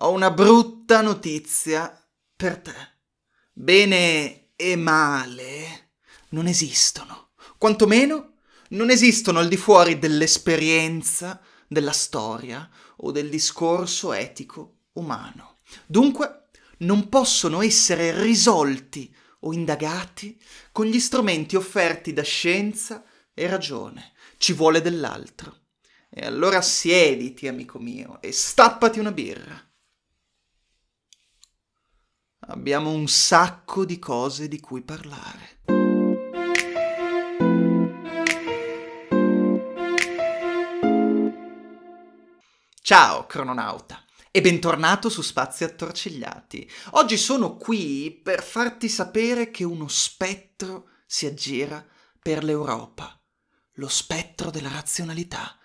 ho una brutta notizia per te. Bene e male non esistono. Quantomeno non esistono al di fuori dell'esperienza, della storia o del discorso etico umano. Dunque, non possono essere risolti o indagati con gli strumenti offerti da scienza e ragione. Ci vuole dell'altro. E allora siediti, amico mio, e stappati una birra abbiamo un sacco di cose di cui parlare. Ciao, crononauta! e bentornato su Spazi Attorcigliati. Oggi sono qui per farti sapere che uno spettro si aggira per l'Europa, lo spettro della razionalità.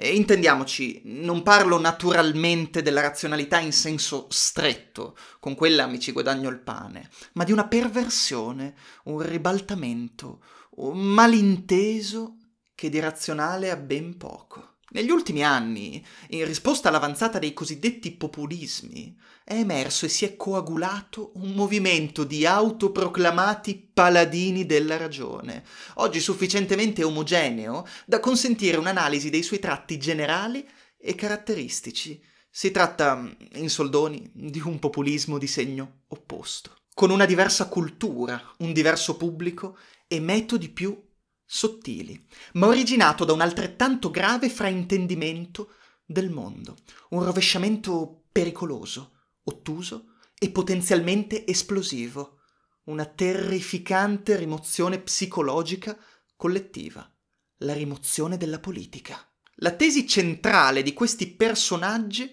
E intendiamoci, non parlo naturalmente della razionalità in senso stretto, con quella mi ci guadagno il pane, ma di una perversione, un ribaltamento, un malinteso che di razionale ha ben poco. Negli ultimi anni, in risposta all'avanzata dei cosiddetti populismi, è emerso e si è coagulato un movimento di autoproclamati paladini della ragione, oggi sufficientemente omogeneo da consentire un'analisi dei suoi tratti generali e caratteristici. Si tratta, in soldoni, di un populismo di segno opposto, con una diversa cultura, un diverso pubblico e metodi più sottili, ma originato da un altrettanto grave fraintendimento del mondo, un rovesciamento pericoloso, ottuso e potenzialmente esplosivo, una terrificante rimozione psicologica collettiva, la rimozione della politica. La tesi centrale di questi personaggi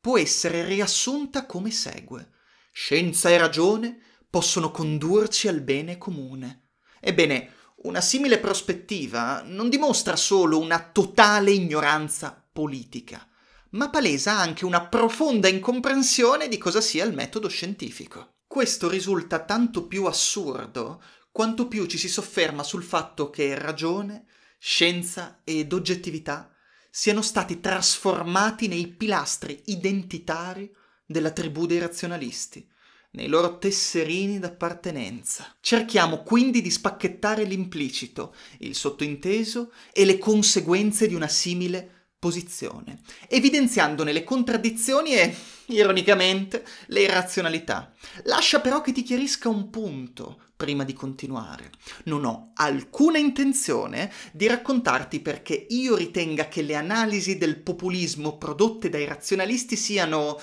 può essere riassunta come segue. Scienza e ragione possono condurci al bene comune. Ebbene, una simile prospettiva non dimostra solo una totale ignoranza politica, ma palesa anche una profonda incomprensione di cosa sia il metodo scientifico. Questo risulta tanto più assurdo quanto più ci si sofferma sul fatto che ragione, scienza ed oggettività siano stati trasformati nei pilastri identitari della tribù dei razionalisti, nei loro tesserini d'appartenenza. Cerchiamo quindi di spacchettare l'implicito, il sottointeso e le conseguenze di una simile posizione, evidenziandone le contraddizioni e, ironicamente, le irrazionalità. Lascia però che ti chiarisca un punto prima di continuare. Non ho alcuna intenzione di raccontarti perché io ritenga che le analisi del populismo prodotte dai razionalisti siano...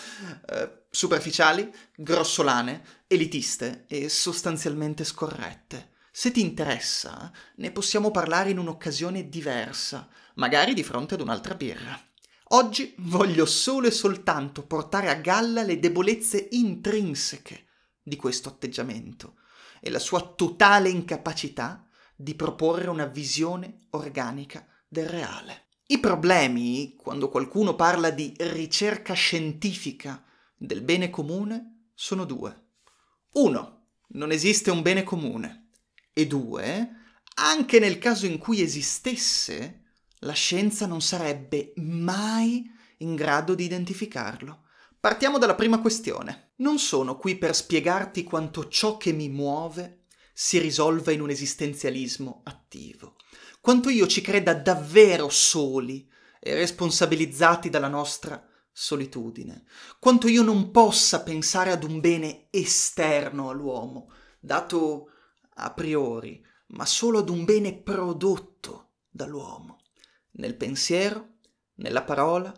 Eh, superficiali, grossolane, elitiste e sostanzialmente scorrette. Se ti interessa, ne possiamo parlare in un'occasione diversa, magari di fronte ad un'altra birra. Oggi voglio solo e soltanto portare a galla le debolezze intrinseche di questo atteggiamento e la sua totale incapacità di proporre una visione organica del reale. I problemi, quando qualcuno parla di ricerca scientifica del bene comune sono due. Uno, non esiste un bene comune. E due, anche nel caso in cui esistesse, la scienza non sarebbe mai in grado di identificarlo. Partiamo dalla prima questione. Non sono qui per spiegarti quanto ciò che mi muove si risolva in un esistenzialismo attivo, quanto io ci creda davvero soli e responsabilizzati dalla nostra solitudine, quanto io non possa pensare ad un bene esterno all'uomo, dato a priori, ma solo ad un bene prodotto dall'uomo, nel pensiero, nella parola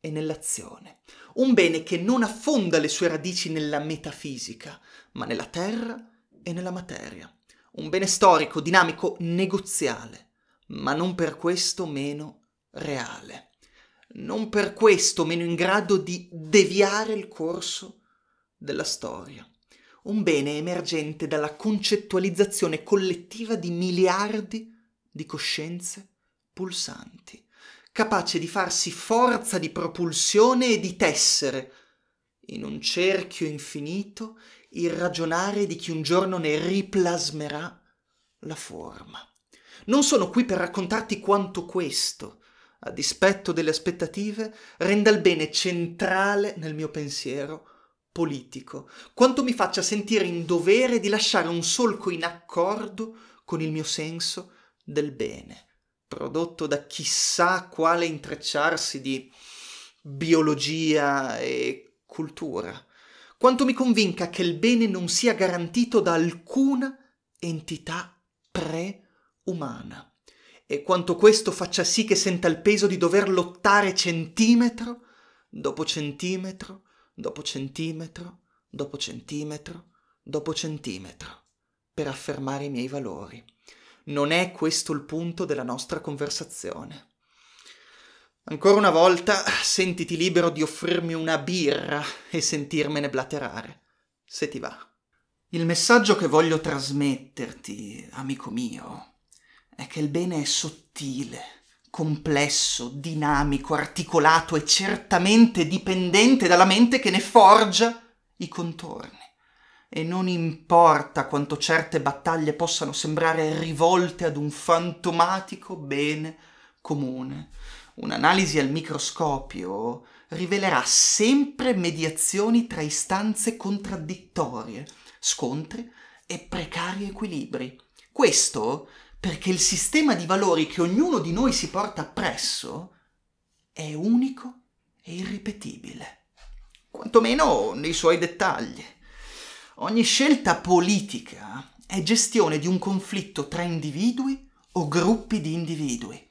e nell'azione. Un bene che non affonda le sue radici nella metafisica, ma nella terra e nella materia. Un bene storico, dinamico, negoziale, ma non per questo meno reale non per questo meno in grado di deviare il corso della storia. Un bene emergente dalla concettualizzazione collettiva di miliardi di coscienze pulsanti, capace di farsi forza di propulsione e di tessere, in un cerchio infinito, il ragionare di chi un giorno ne riplasmerà la forma. Non sono qui per raccontarti quanto questo, a dispetto delle aspettative, renda il bene centrale nel mio pensiero politico, quanto mi faccia sentire in dovere di lasciare un solco in accordo con il mio senso del bene, prodotto da chissà quale intrecciarsi di biologia e cultura, quanto mi convinca che il bene non sia garantito da alcuna entità pre-umana e quanto questo faccia sì che senta il peso di dover lottare centimetro dopo centimetro, dopo centimetro, dopo centimetro, dopo centimetro, per affermare i miei valori. Non è questo il punto della nostra conversazione. Ancora una volta, sentiti libero di offrirmi una birra e sentirmene blaterare, se ti va. Il messaggio che voglio trasmetterti, amico mio, è che il bene è sottile, complesso, dinamico, articolato e certamente dipendente dalla mente che ne forgia i contorni. E non importa quanto certe battaglie possano sembrare rivolte ad un fantomatico bene comune, un'analisi al microscopio rivelerà sempre mediazioni tra istanze contraddittorie, scontri e precari equilibri. Questo perché il sistema di valori che ognuno di noi si porta appresso è unico e irripetibile, quantomeno nei suoi dettagli. Ogni scelta politica è gestione di un conflitto tra individui o gruppi di individui,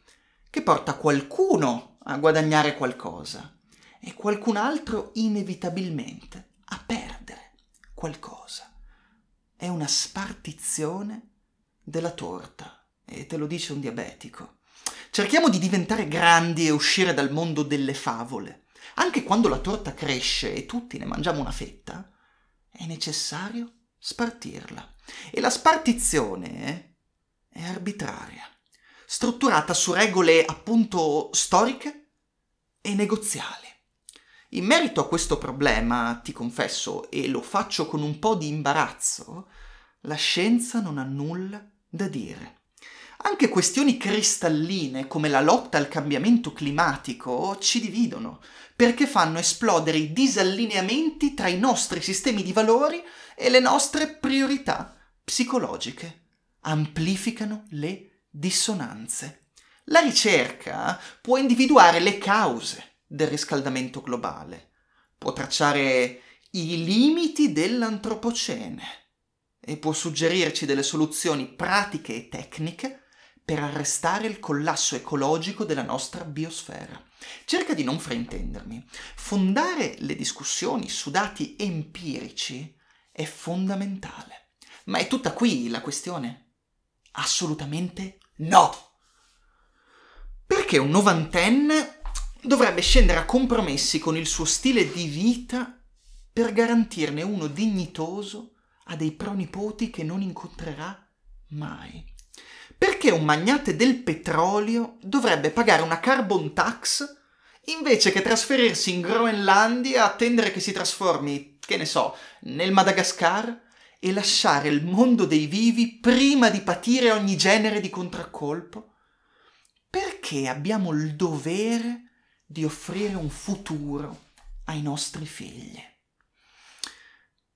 che porta qualcuno a guadagnare qualcosa e qualcun altro inevitabilmente a perdere qualcosa. È una spartizione della torta. E te lo dice un diabetico. Cerchiamo di diventare grandi e uscire dal mondo delle favole. Anche quando la torta cresce e tutti ne mangiamo una fetta, è necessario spartirla. E la spartizione eh, è arbitraria, strutturata su regole appunto storiche e negoziali. In merito a questo problema, ti confesso, e lo faccio con un po' di imbarazzo, la scienza non ha nulla da dire anche questioni cristalline come la lotta al cambiamento climatico ci dividono, perché fanno esplodere i disallineamenti tra i nostri sistemi di valori e le nostre priorità psicologiche. Amplificano le dissonanze. La ricerca può individuare le cause del riscaldamento globale, può tracciare i limiti dell'antropocene e può suggerirci delle soluzioni pratiche e tecniche per arrestare il collasso ecologico della nostra biosfera. Cerca di non fraintendermi. Fondare le discussioni su dati empirici è fondamentale. Ma è tutta qui la questione? Assolutamente no! Perché un novantenne dovrebbe scendere a compromessi con il suo stile di vita per garantirne uno dignitoso a dei pronipoti che non incontrerà mai? Perché un magnate del petrolio dovrebbe pagare una carbon tax invece che trasferirsi in Groenlandia, e attendere che si trasformi, che ne so, nel Madagascar e lasciare il mondo dei vivi prima di patire ogni genere di contraccolpo? Perché abbiamo il dovere di offrire un futuro ai nostri figli?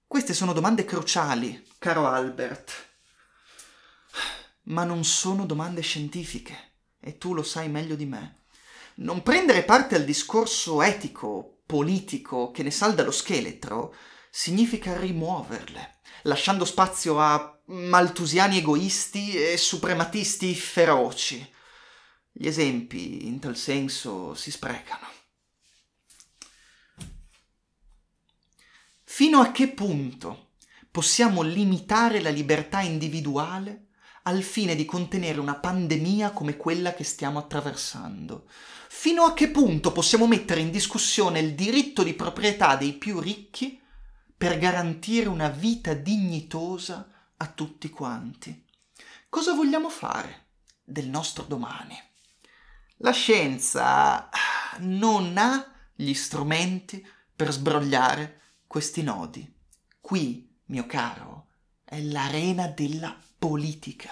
Queste sono domande cruciali, caro Albert, ma non sono domande scientifiche e tu lo sai meglio di me. Non prendere parte al discorso etico, politico, che ne salda lo scheletro, significa rimuoverle, lasciando spazio a maltusiani egoisti e suprematisti feroci. Gli esempi in tal senso si sprecano. Fino a che punto possiamo limitare la libertà individuale al fine di contenere una pandemia come quella che stiamo attraversando. Fino a che punto possiamo mettere in discussione il diritto di proprietà dei più ricchi per garantire una vita dignitosa a tutti quanti? Cosa vogliamo fare del nostro domani? La scienza non ha gli strumenti per sbrogliare questi nodi. Qui, mio caro, è l'arena della politica.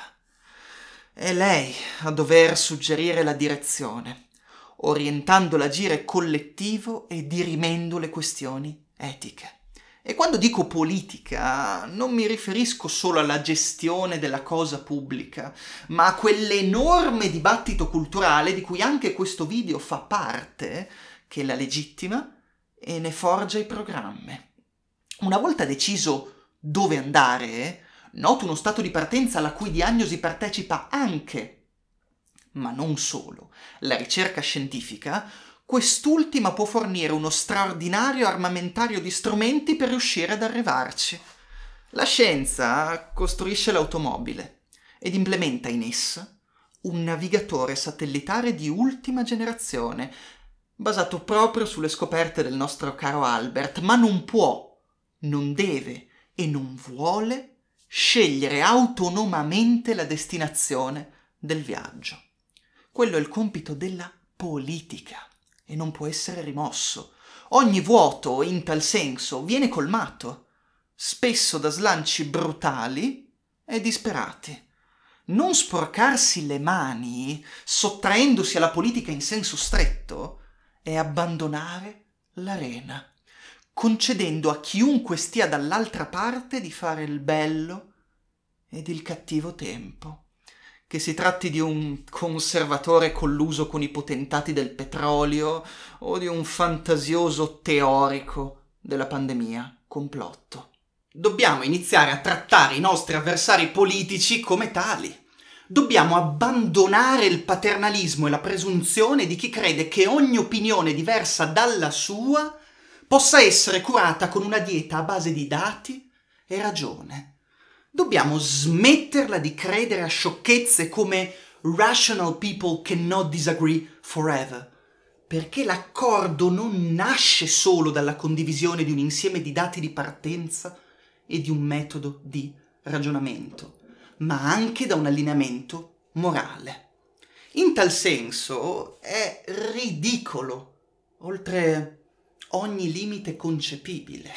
È lei a dover suggerire la direzione, orientando l'agire collettivo e dirimendo le questioni etiche. E quando dico politica non mi riferisco solo alla gestione della cosa pubblica, ma a quell'enorme dibattito culturale di cui anche questo video fa parte, che la legittima e ne forgia i programmi. Una volta deciso dove andare, noto uno stato di partenza alla cui diagnosi partecipa anche, ma non solo, la ricerca scientifica, quest'ultima può fornire uno straordinario armamentario di strumenti per riuscire ad arrivarci. La scienza costruisce l'automobile ed implementa in essa un navigatore satellitare di ultima generazione, basato proprio sulle scoperte del nostro caro Albert, ma non può, non deve e non vuole scegliere autonomamente la destinazione del viaggio. Quello è il compito della politica e non può essere rimosso. Ogni vuoto in tal senso viene colmato, spesso da slanci brutali e disperati. Non sporcarsi le mani, sottraendosi alla politica in senso stretto, è abbandonare l'arena concedendo a chiunque stia dall'altra parte di fare il bello ed il cattivo tempo. Che si tratti di un conservatore colluso con i potentati del petrolio o di un fantasioso teorico della pandemia complotto. Dobbiamo iniziare a trattare i nostri avversari politici come tali dobbiamo abbandonare il paternalismo e la presunzione di chi crede che ogni opinione diversa dalla sua possa essere curata con una dieta a base di dati e ragione. Dobbiamo smetterla di credere a sciocchezze come rational people cannot disagree forever, perché l'accordo non nasce solo dalla condivisione di un insieme di dati di partenza e di un metodo di ragionamento, ma anche da un allineamento morale. In tal senso è ridicolo, oltre ogni limite concepibile,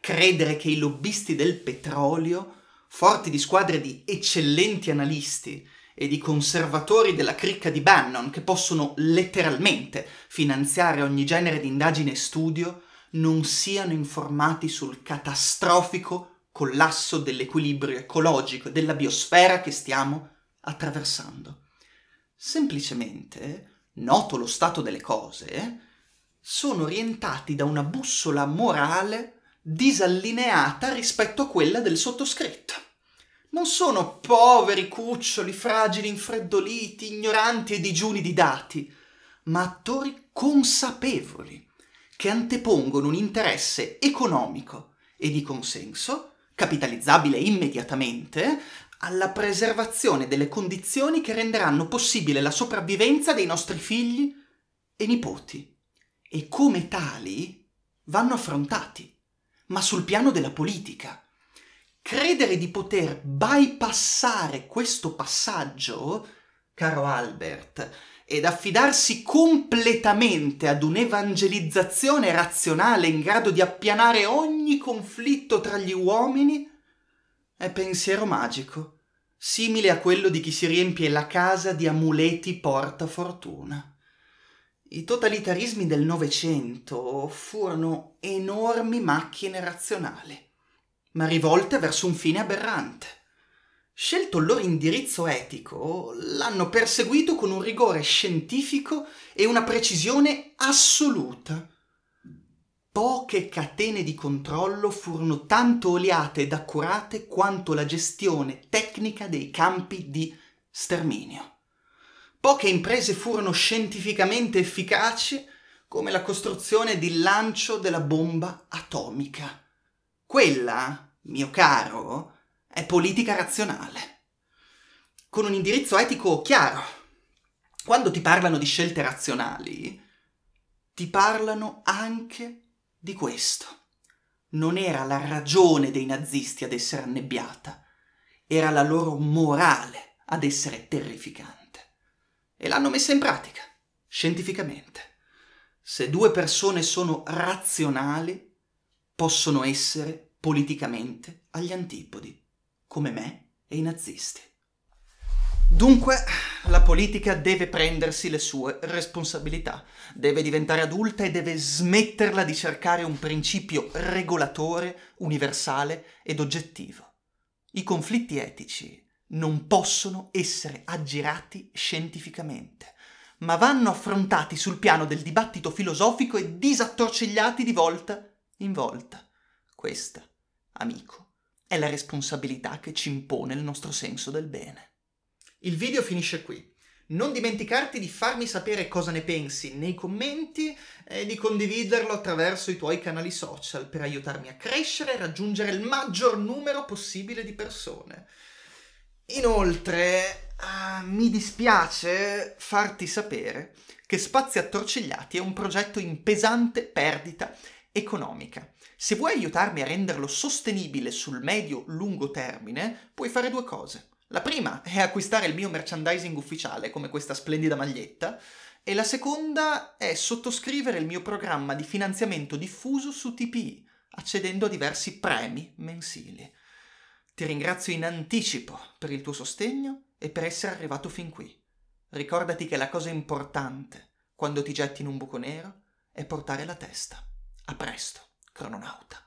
credere che i lobbisti del petrolio, forti di squadre di eccellenti analisti e di conservatori della cricca di Bannon che possono letteralmente finanziare ogni genere di indagine e studio, non siano informati sul catastrofico collasso dell'equilibrio ecologico e della biosfera che stiamo attraversando. Semplicemente, noto lo stato delle cose, sono orientati da una bussola morale disallineata rispetto a quella del sottoscritto. Non sono poveri cuccioli, fragili, infreddoliti, ignoranti e digiuni di dati, ma attori consapevoli che antepongono un interesse economico e di consenso, capitalizzabile immediatamente, alla preservazione delle condizioni che renderanno possibile la sopravvivenza dei nostri figli e nipoti e come tali vanno affrontati, ma sul piano della politica. Credere di poter bypassare questo passaggio, caro Albert, ed affidarsi completamente ad un'evangelizzazione razionale in grado di appianare ogni conflitto tra gli uomini, è pensiero magico, simile a quello di chi si riempie la casa di amuleti porta fortuna. I totalitarismi del Novecento furono enormi macchine razionali, ma rivolte verso un fine aberrante. Scelto il loro indirizzo etico, l'hanno perseguito con un rigore scientifico e una precisione assoluta. Poche catene di controllo furono tanto oliate ed accurate quanto la gestione tecnica dei campi di sterminio. Poche imprese furono scientificamente efficaci come la costruzione di lancio della bomba atomica. Quella, mio caro, è politica razionale, con un indirizzo etico chiaro. Quando ti parlano di scelte razionali, ti parlano anche di questo. Non era la ragione dei nazisti ad essere annebbiata, era la loro morale ad essere terrificante e l'hanno messa in pratica, scientificamente. Se due persone sono razionali, possono essere politicamente agli antipodi, come me e i nazisti. Dunque, la politica deve prendersi le sue responsabilità, deve diventare adulta e deve smetterla di cercare un principio regolatore, universale ed oggettivo. I conflitti etici non possono essere aggirati scientificamente, ma vanno affrontati sul piano del dibattito filosofico e disattorcigliati di volta in volta. Questa, amico, è la responsabilità che ci impone il nostro senso del bene. Il video finisce qui. Non dimenticarti di farmi sapere cosa ne pensi nei commenti e di condividerlo attraverso i tuoi canali social per aiutarmi a crescere e raggiungere il maggior numero possibile di persone. Inoltre, uh, mi dispiace farti sapere che Spazi Attorcigliati è un progetto in pesante perdita economica. Se vuoi aiutarmi a renderlo sostenibile sul medio-lungo termine, puoi fare due cose. La prima è acquistare il mio merchandising ufficiale, come questa splendida maglietta, e la seconda è sottoscrivere il mio programma di finanziamento diffuso su TPI, accedendo a diversi premi mensili. Ti ringrazio in anticipo per il tuo sostegno e per essere arrivato fin qui. Ricordati che la cosa importante quando ti getti in un buco nero è portare la testa. A presto, crononauta.